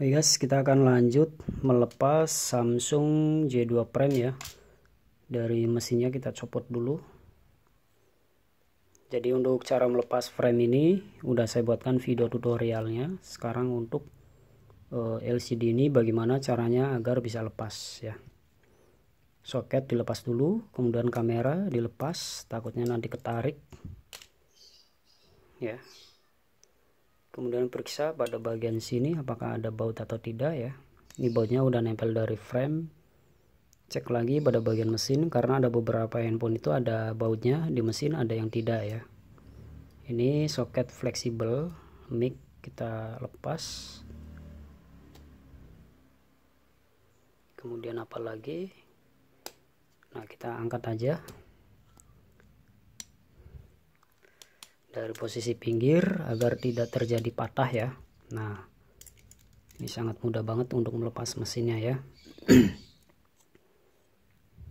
Oke guys, kita akan lanjut melepas Samsung J2 Prime ya. Dari mesinnya kita copot dulu. Jadi untuk cara melepas frame ini udah saya buatkan video tutorialnya. Sekarang untuk uh, eh, LCD ini bagaimana caranya agar bisa lepas ya. Soket dilepas dulu, kemudian kamera dilepas, takutnya nanti ketarik. Ya kemudian periksa pada bagian sini apakah ada baut atau tidak ya ini bautnya udah nempel dari frame cek lagi pada bagian mesin karena ada beberapa handphone itu ada bautnya di mesin ada yang tidak ya ini soket fleksibel mic kita lepas kemudian apa lagi nah kita angkat aja dari posisi pinggir agar tidak terjadi patah ya nah ini sangat mudah banget untuk melepas mesinnya ya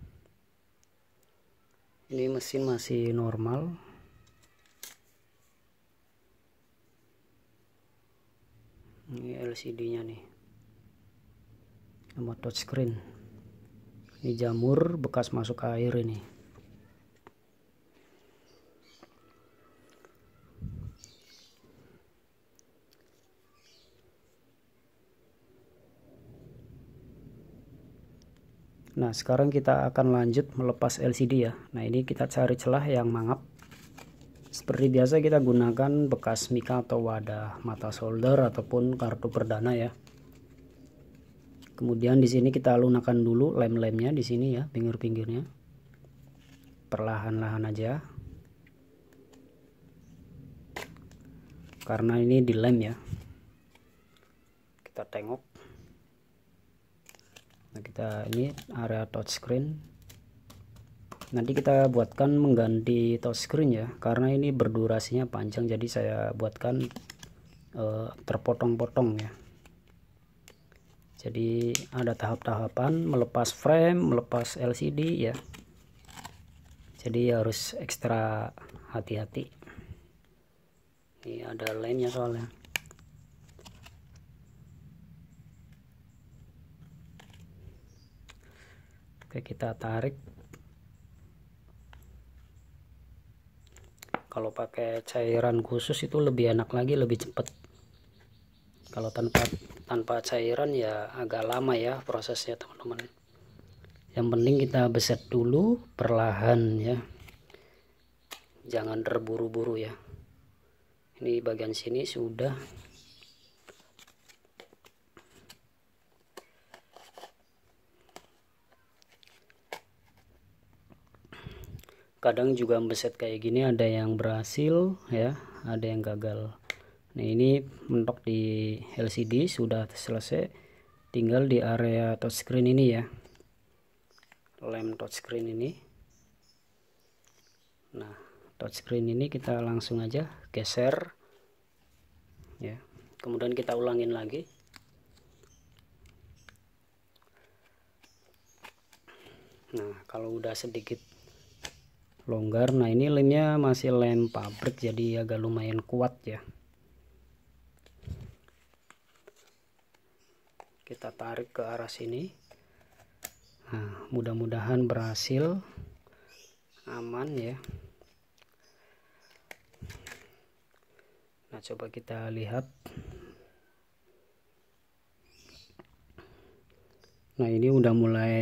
ini mesin masih normal ini LCD nya nih sama touchscreen ini jamur bekas masuk air ini Nah, sekarang kita akan lanjut melepas LCD ya. Nah, ini kita cari celah yang mangap. Seperti biasa kita gunakan bekas mika atau wadah mata solder ataupun kartu perdana ya. Kemudian di sini kita lunakan dulu lem-lemnya di sini ya, pinggir-pinggirnya. Perlahan-lahan aja. Karena ini dilem ya. Kita tengok nah kita ini area touchscreen nanti kita buatkan mengganti touchscreen ya karena ini berdurasinya panjang jadi saya buatkan eh, terpotong-potong ya jadi ada tahap-tahapan melepas frame melepas LCD ya jadi harus ekstra hati-hati ini ada lainnya soalnya oke kita tarik kalau pakai cairan khusus itu lebih enak lagi lebih cepat kalau tanpa tanpa cairan ya agak lama ya prosesnya teman-teman yang penting kita beset dulu perlahan ya jangan terburu-buru ya ini bagian sini sudah kadang juga beset kayak gini ada yang berhasil ya ada yang gagal nah ini mentok di LCD sudah selesai tinggal di area touchscreen ini ya lem touchscreen ini nah touchscreen ini kita langsung aja geser ya kemudian kita ulangin lagi nah kalau udah sedikit longgar nah ini lemnya masih lem pabrik jadi agak lumayan kuat ya kita tarik ke arah sini nah mudah-mudahan berhasil aman ya nah coba kita lihat nah ini udah mulai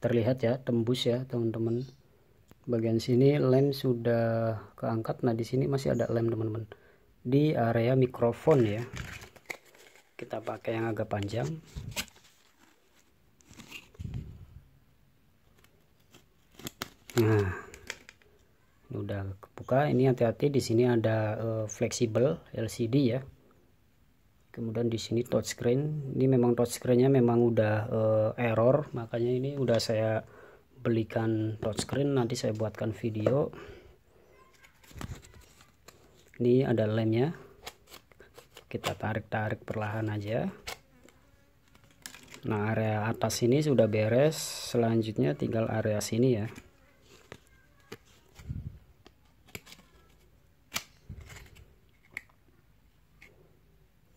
terlihat ya tembus ya teman-teman bagian sini lem sudah keangkat nah di sini masih ada lem teman-teman di area mikrofon ya kita pakai yang agak panjang nah ini udah kebuka ini hati-hati di sini ada uh, fleksibel LCD ya kemudian di sini touchscreen ini memang touchscreennya memang udah uh, error makanya ini udah saya belikan touchscreen nanti saya buatkan video ini ada lemnya kita tarik-tarik perlahan aja nah area atas ini sudah beres selanjutnya tinggal area sini ya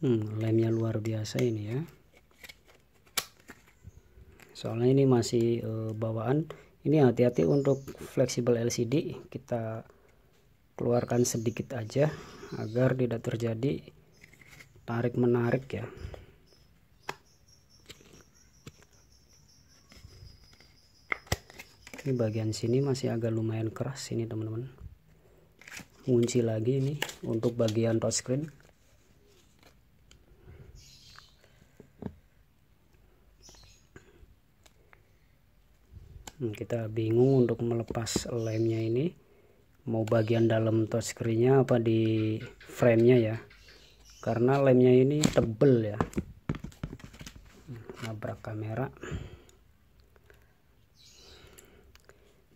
hmm, lemnya luar biasa ini ya soalnya ini masih e, bawaan ini hati-hati untuk fleksibel LCD kita keluarkan sedikit aja agar tidak terjadi tarik menarik ya ini bagian sini masih agak lumayan keras ini teman-teman ngunci lagi ini untuk bagian touchscreen Hmm, kita bingung untuk melepas lemnya ini mau bagian dalam touchscreennya apa di framenya ya karena lemnya ini tebel ya hmm, nabrak kamera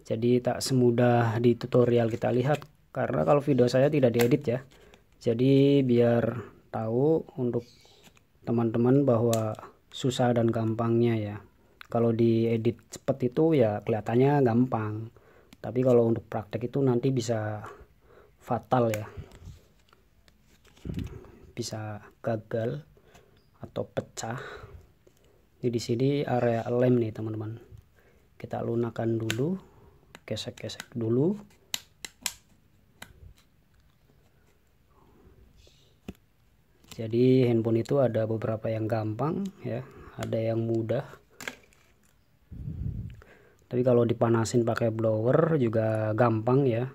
jadi tak semudah di tutorial kita lihat karena kalau video saya tidak diedit ya jadi biar tahu untuk teman-teman bahwa susah dan gampangnya ya kalau diedit cepet itu ya kelihatannya gampang tapi kalau untuk praktek itu nanti bisa fatal ya bisa gagal atau pecah ini di sini area lem nih teman-teman kita lunakan dulu gesek-gesek dulu jadi handphone itu ada beberapa yang gampang ya ada yang mudah tapi kalau dipanasin pakai blower juga gampang ya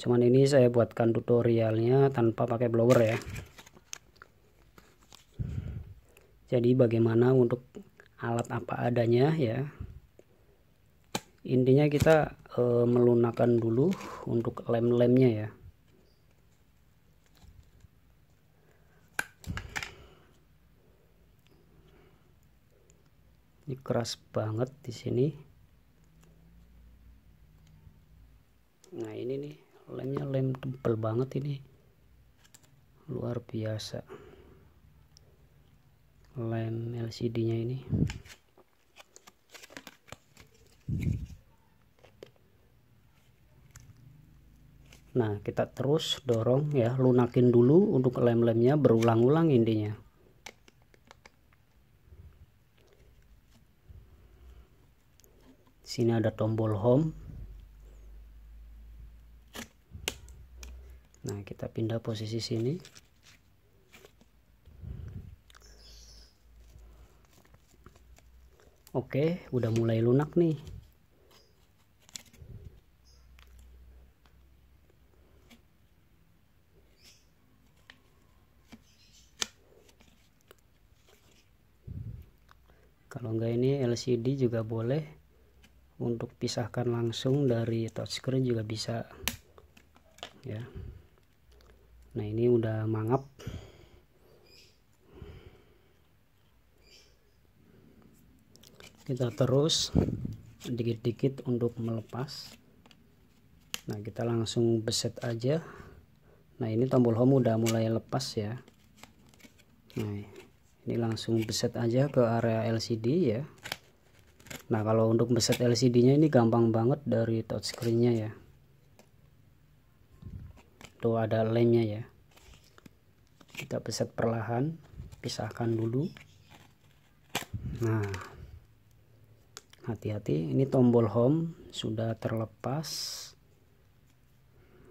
cuman ini saya buatkan tutorialnya tanpa pakai blower ya jadi bagaimana untuk alat apa adanya ya intinya kita e, eh, melunakkan dulu untuk lem-lemnya ya ini keras banget di sini ini nih lemnya lem tebal banget ini luar biasa lem LCD nya ini nah kita terus dorong ya lunakin dulu untuk lem-lemnya berulang-ulang intinya sini ada tombol home Nah, kita pindah posisi sini. Oke, udah mulai lunak nih. Kalau enggak ini LCD juga boleh untuk pisahkan langsung dari touchscreen juga bisa ya nah ini udah mangap kita terus dikit-dikit untuk melepas nah kita langsung beset aja nah ini tombol home udah mulai lepas ya nah ini langsung beset aja ke area LCD ya nah kalau untuk beset LCD nya ini gampang banget dari touchscreen nya ya itu ada lemnya ya kita peset perlahan pisahkan dulu nah hati-hati ini tombol home sudah terlepas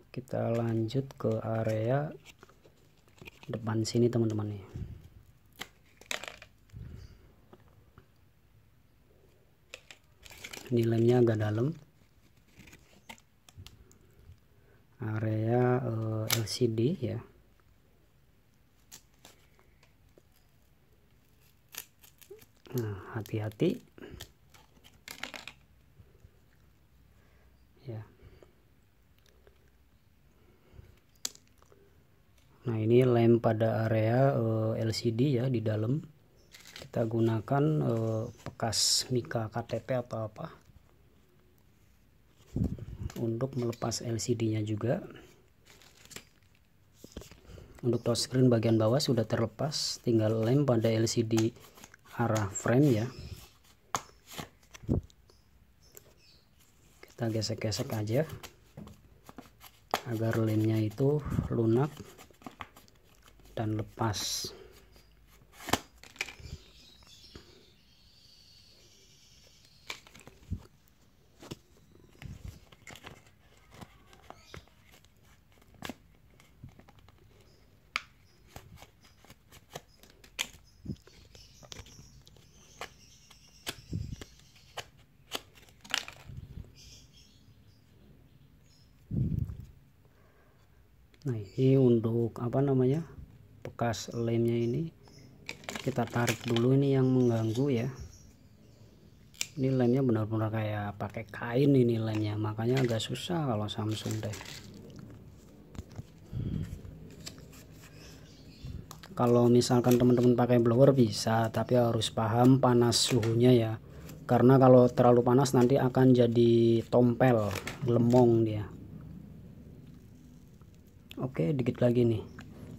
kita lanjut ke area depan sini teman-teman nih -teman. ini lemnya agak dalam area CD ya nah hati-hati ya nah ini lem pada area uh, eh, LCD ya di dalam kita gunakan uh, bekas mika KTP atau apa untuk melepas LCD nya juga untuk touchscreen bagian bawah sudah terlepas tinggal lem pada LCD arah frame ya kita gesek-gesek aja agar lemnya itu lunak dan lepas nah ini untuk apa namanya bekas lemnya ini kita tarik dulu ini yang mengganggu ya ini lemnya benar-benar kayak pakai kain ini lemnya makanya agak susah kalau Samsung deh kalau misalkan teman-teman pakai blower bisa tapi harus paham panas suhunya ya karena kalau terlalu panas nanti akan jadi tompel lemong dia oke dikit lagi nih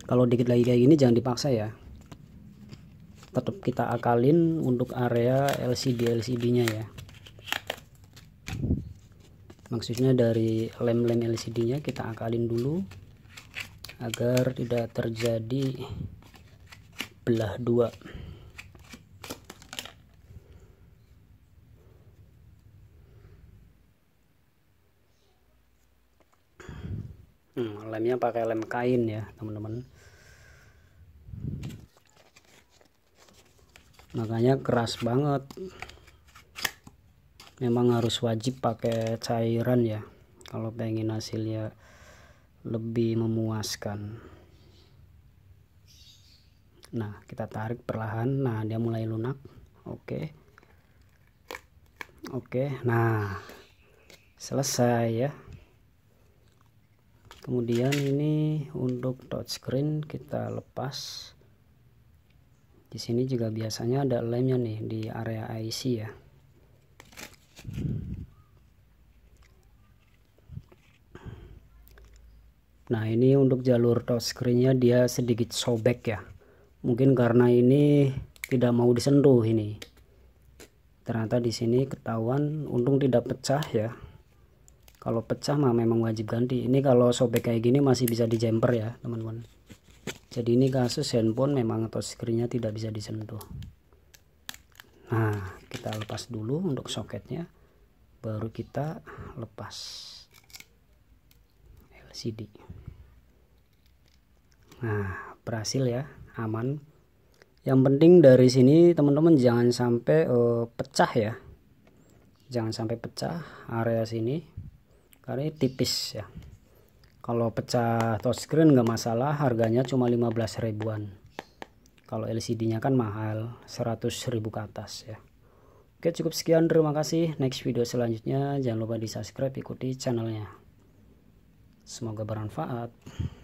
kalau dikit lagi kayak gini jangan dipaksa ya tetap kita akalin untuk area LCD LCD nya ya maksudnya dari lem-lem LCD nya kita akalin dulu agar tidak terjadi belah dua hmm, lemnya pakai lem kain ya teman-teman makanya keras banget memang harus wajib pakai cairan ya kalau pengen hasilnya lebih memuaskan nah kita tarik perlahan nah dia mulai lunak oke oke nah selesai ya kemudian ini untuk touchscreen kita lepas di sini juga biasanya ada lemnya nih di area IC ya nah ini untuk jalur touchscreennya dia sedikit sobek ya mungkin karena ini tidak mau disentuh ini ternyata di sini ketahuan untung tidak pecah ya kalau pecah mah memang wajib ganti ini kalau sobek kayak gini masih bisa di jumper ya teman-teman jadi ini kasus handphone memang atau screennya tidak bisa disentuh nah kita lepas dulu untuk soketnya baru kita lepas LCD nah berhasil ya aman yang penting dari sini teman-teman jangan sampai uh, pecah ya jangan sampai pecah area sini karena tipis ya kalau pecah touchscreen nggak masalah harganya cuma 15 ribuan kalau LCD nya kan mahal 100 ribu ke atas ya oke cukup sekian terima kasih next video selanjutnya jangan lupa di subscribe ikuti channelnya semoga bermanfaat